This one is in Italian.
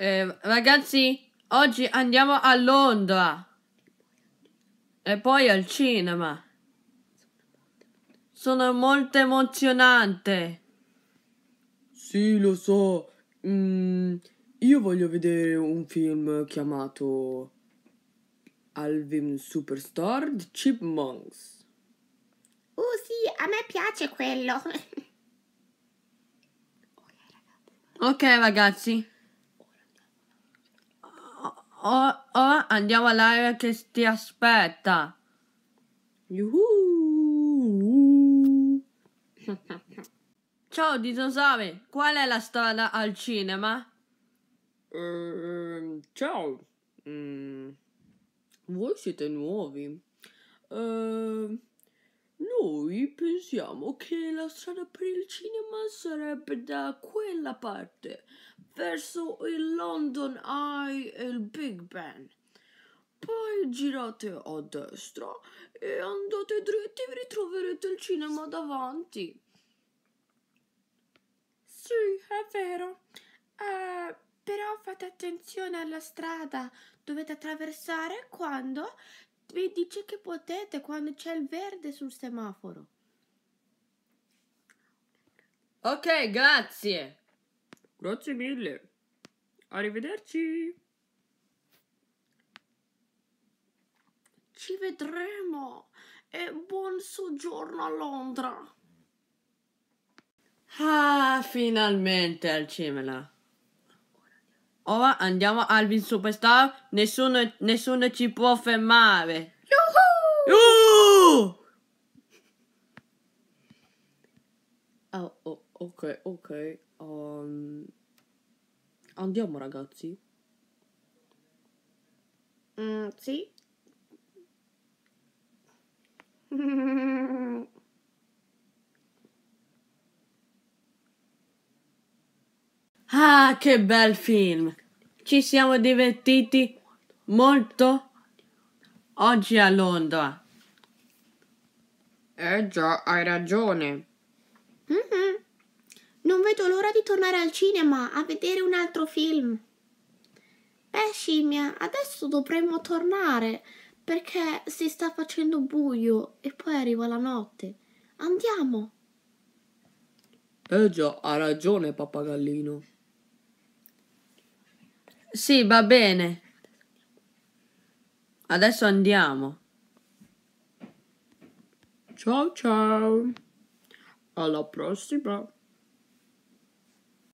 Eh, ragazzi, oggi andiamo a Londra. E poi al cinema. Sono molto emozionante. Sì, lo so. Mm, io voglio vedere un film chiamato Alvin Superstar di Chipmunks. Oh sì, a me piace quello. ok ragazzi oh, oh, andiamo all'area che ti aspetta. Ciao dinosauri, qual è la strada al cinema? Uh, ciao, mm. voi siete nuovi. Ehm... Noi pensiamo che la strada per il cinema sarebbe da quella parte, verso il London Eye e il Big Ben. Poi girate a destra e andate dritti e vi ritroverete il cinema davanti. Sì, è vero. Uh, però fate attenzione alla strada. Dovete attraversare quando vi dice che potete quando c'è il verde sul semaforo. Ok, grazie. Grazie mille. Arrivederci. Ci vedremo e buon soggiorno a Londra. Ah, finalmente Alcimela. Ora andiamo Alvin Superstar. Nessuno, nessuno ci può fermare. Yuhu! Oh, oh, ok, ok. Um, andiamo ragazzi. Mm, sì. Ah, che bel film! Ci siamo divertiti molto oggi a Londra. Eh già, hai ragione. Mm-hmm. Non vedo l'ora di tornare al cinema a vedere un altro film. Beh, scimmia, adesso dovremmo tornare perché si sta facendo buio e poi arriva la notte. Andiamo. Eh già, ha ragione, pappagallino. Sì, va bene. Adesso andiamo. Ciao ciao. Alla prossima.